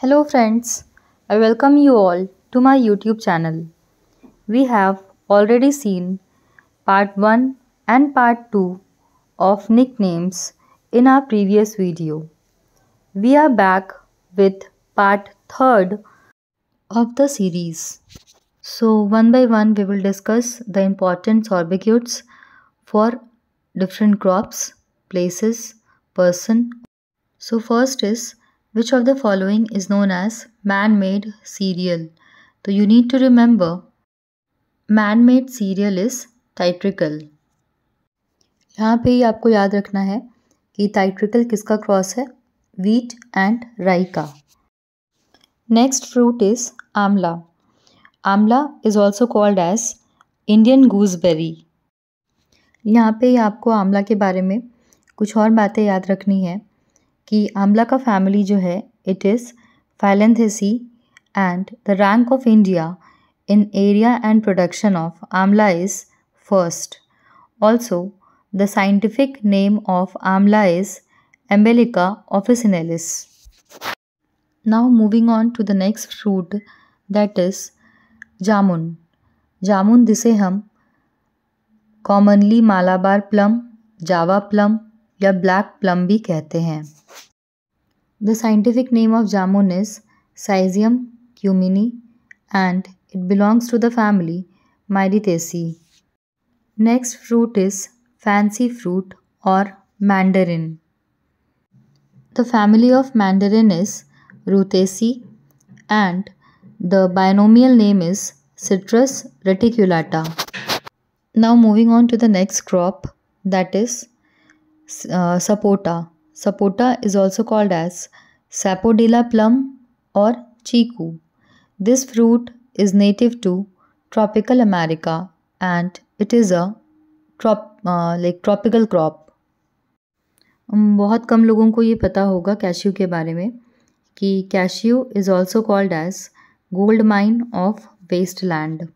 Hello friends, I welcome you all to my YouTube channel. We have already seen part 1 and part 2 of nicknames in our previous video. We are back with part 3rd of the series. So one by one we will discuss the important sorbicutes for different crops, places, person. So first is which of the following is known as man made cereal? तो you need to remember man made cereal is triticale यहाँ पे ही आपको याद रखना है कि टाइट्रिकल किसका cross है वीट एंड राई का next fruit is amla amla is also called as Indian gooseberry यहाँ पे ही आपको आमला के बारे में कुछ और बातें याद रखनी है कि आमला का फैमिली जो है it is Phyllanthaceae and the rank of India in area and production of amla is first also the scientific name of amla is Emblica officinalis now moving on to the next fruit that is jamun jamun जिसे हम commonly Malabar plum Java plum या black plum भी कहते हैं The scientific name of jamun is Cyzium cumini and it belongs to the family Myritaceae. Next fruit is fancy fruit or mandarin. The family of mandarin is Rutaceae and the binomial name is Citrus reticulata. Now moving on to the next crop that is uh, sapota. Sapota is also called as sapodilla plum or chiku. This fruit is native to tropical America and it is a trop, uh, like tropical crop. बहुत कम लोगों को ये पता होगा cashew के बारे में कि cashew is also called as gold mine of wasteland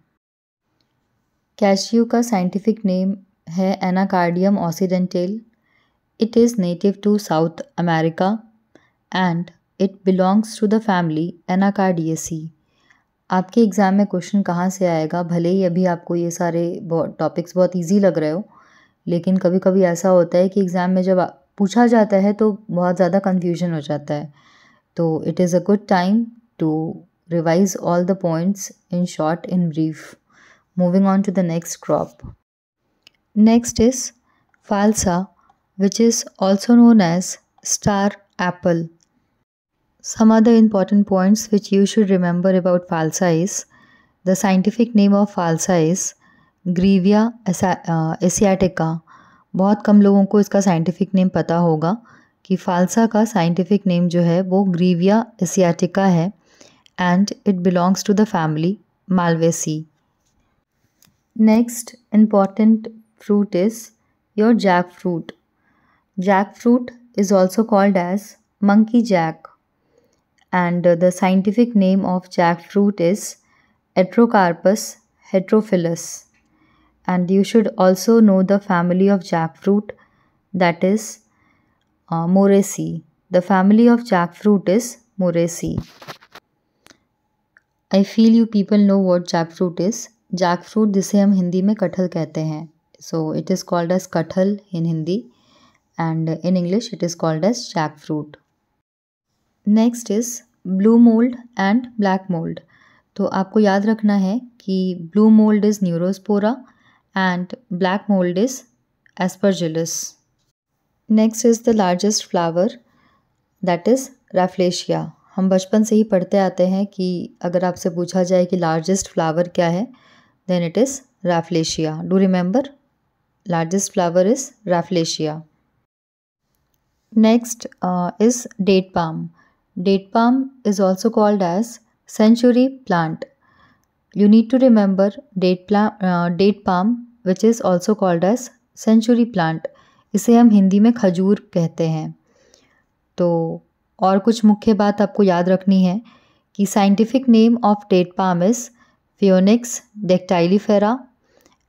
cashew का साइंटिफिक नेम है Anacardium occidentale It is native to South America and it belongs to the family Anacardiaceae. आपके एग्ज़ाम में क्वेश्चन कहाँ से आएगा भले ही अभी आपको ये सारे टॉपिक्स बहुत इजी लग रहे हो लेकिन कभी कभी ऐसा होता है कि एग्ज़ाम में जब पूछा जाता है तो बहुत ज़्यादा कन्फ्यूजन हो जाता है तो it is a good time to revise all the points in short in brief moving on to the next crop next is falsa which is also known as star apple. Some other important points which you should remember about falsa is the scientific name of falsa is Grevia asiatica. बहुत कम लोगों को इसका scientific name पता होगा कि फालसा का scientific name जो है वो ग्रीविया एसियाटिका है and it belongs to the family Malvaceae next important fruit is your jackfruit Jackfruit is also called as monkey jack and the scientific name of jackfruit is Etrocarpus heterophyllus. And you should also know the family of jackfruit that is uh, Moraceae. The family of jackfruit is Moraceae. I feel you people know what jackfruit is. Jackfruit jack जिसे हम हिंदी में कटहल कहते हैं So it is called as कटहल in Hindi and in English it is called as jackfruit. Next is blue mold and black mold. तो आपको याद रखना है कि blue mold is neurospora and black mold is aspergillus. Next is the largest flower that is rafflesia. हम बचपन से ही पढ़ते आते हैं कि अगर आपसे पूछा जाए कि लार्जेस्ट फ्लावर क्या है then it is Rafflesia do remember largest flower is Rafflesia next is date palm date palm is also called as century plant you need to remember date plant date palm which is also called as century plant इसे हम हिंदी में खजूर कहते हैं तो और कुछ मुख्य बात आपको याद रखनी है कि scientific name of date palm is Phoenix dactylifera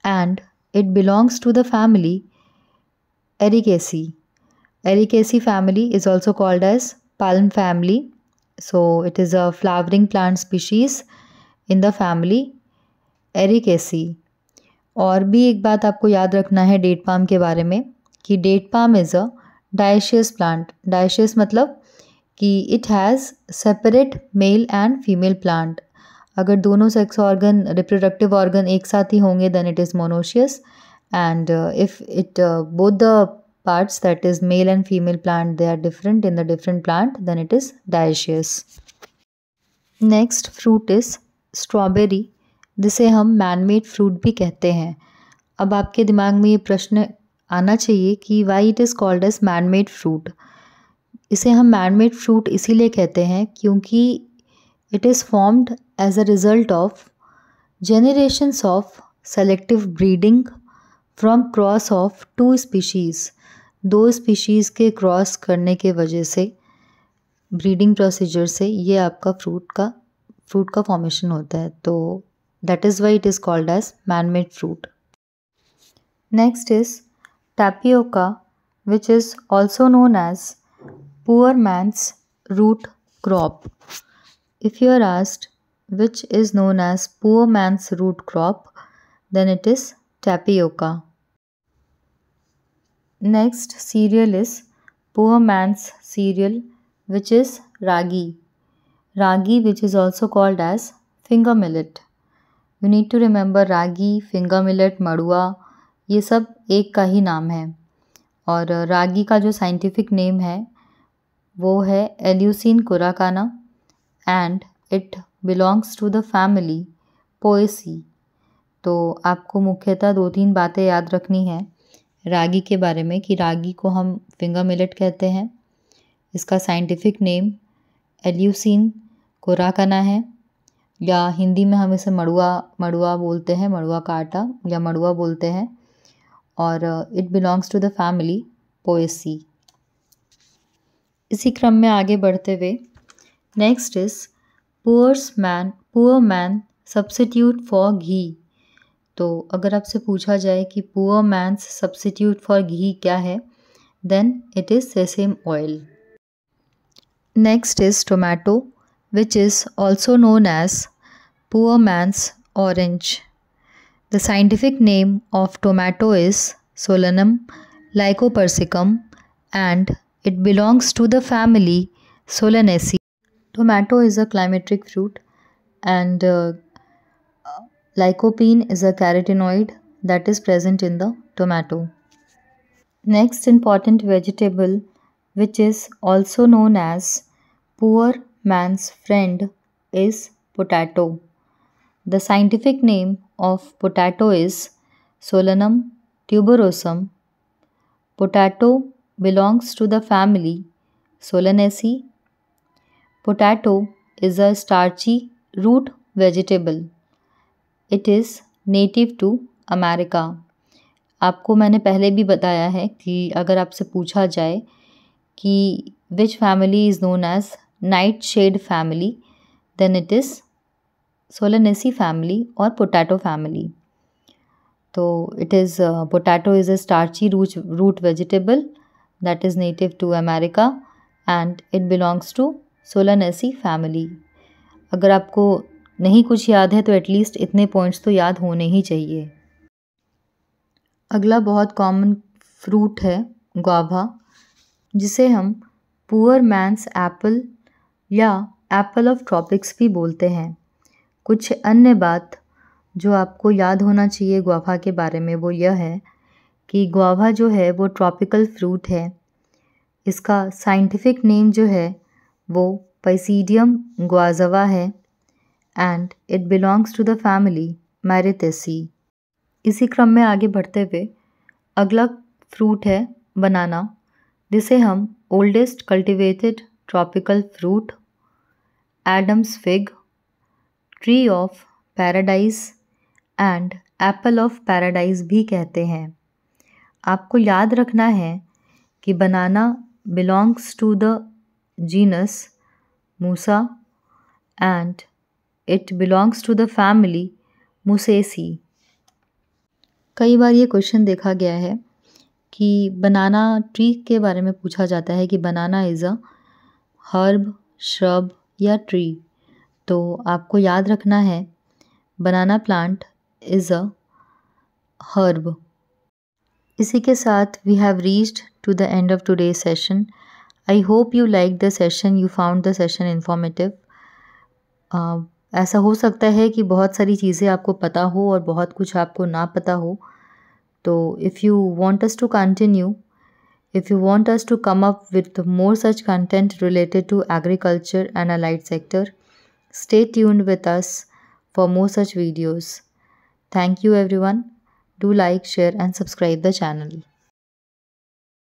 and it belongs to the family Ericaceae Ericaceae family is also called as palm family. So it is a flowering plant species in the family Ericaceae. और भी एक बात आपको याद रखना है date palm के बारे में कि date palm is a dioecious plant dioecious मतलब कि it has separate male and female plant अगर दोनों सेक्स ऑर्गन रिप्रोडक्टिव ऑर्गन एक साथ ही होंगे then it is monoecious and if it both the parts that is male and female plant they are different in the different plant then it is dioecious. next fruit is strawberry जिसे हम man made fruit भी कहते हैं अब आपके दिमाग में ये प्रश्न आना चाहिए कि why it is called as man made fruit इसे हम man made fruit इसीलिए कहते हैं क्योंकि it is formed as a result of generations of selective breeding from cross of two species दो स्पीशीज के क्रॉस करने के वजह से ब्रीडिंग प्रोसीजर से ये आपका फ्रूट का फ्रूट का फॉर्मेशन होता है तो that is why it is called as man made fruit next is tapioca which is also known as poor man's root crop if you are asked which is known as poor man's root crop then it is tapioca next cereal is poor man's cereal which is ragi ragi which is also called as finger millet you need to remember ragi finger millet मड़ुआ ये सब एक का ही नाम है और रागी का जो साइंटिफिक नेम है वो है Eleusine coracana and it belongs to the family Poaceae तो आपको मुख्यतः दो तीन बातें याद रखनी है रागी के बारे में कि रागी को हम फिंगर मिलेट कहते हैं इसका साइंटिफिक नेम एल्यूसिन कोराकना है या हिंदी में हम इसे मड़ुआ मड़ुआ बोलते हैं मड़ुआ का आटा या मड़ुआ बोलते हैं और it belongs to the family Poaceae इसी क्रम में आगे बढ़ते हुए next is poor's man poor man substitute for ghee तो अगर आपसे पूछा जाए कि poor man's substitute for ghee क्या है then it is sesame oil next is tomato which is also known as poor man's orange the scientific name of tomato is Solanum lycopersicum and it belongs to the family Solanaceae tomato is a climacteric fruit and Lycopene is a carotenoid that is present in the tomato. Next important vegetable which is also known as poor man's friend is potato. The scientific name of potato is Solanum tuberosum. Potato belongs to the family Solanaceae. Potato is a starchy root vegetable. It is native to America आपको मैंने पहले भी बताया है कि अगर आपसे पूछा जाए कि which family is known as nightshade family then it is Solanaceae family और पोटैटो फैमिली तो it is potato is a starchy root root vegetable that is native to America and it belongs to Solanaceae family अगर आपको नहीं कुछ याद है तो at least इतने पॉइंट्स तो याद होने ही चाहिए अगला बहुत कॉमन फ्रूट है गाभा जिसे हम पुअर मैंस एप्पल या एप्पल ऑफ ट्रॉपिक्स भी बोलते हैं कुछ अन्य बात जो आपको याद होना चाहिए ग्वाभा के बारे में वो यह है कि ग्वाभा जो है वो ट्रॉपिकल फ्रूट है इसका साइंटिफिक नेम जो है वो पैसीडियम ग्वाजवा है and it belongs to the family Myrtaceae इसी क्रम में आगे बढ़ते हुए अगला फ्रूट है बनाना जिसे हम oldest cultivated tropical fruit Adam's fig tree of paradise and apple of paradise भी कहते हैं आपको याद रखना है कि banana belongs to the genus Musa and it belongs to the family Musaceae कई बार ये क्वेश्चन देखा गया है कि बनाना ट्री के बारे में पूछा जाता है कि banana is a herb shrub या ट्री तो आपको याद रखना है banana plant is a herb इसी के साथ we have reached to the end of today session I hope you like the session you found the session informative ऐसा हो सकता है कि बहुत सारी चीज़ें आपको पता हो और बहुत कुछ आपको ना पता हो तो if you want us to continue if you want us to come up with more such content related to agriculture and allied sector stay tuned with us for more such videos thank you everyone do like share and subscribe the channel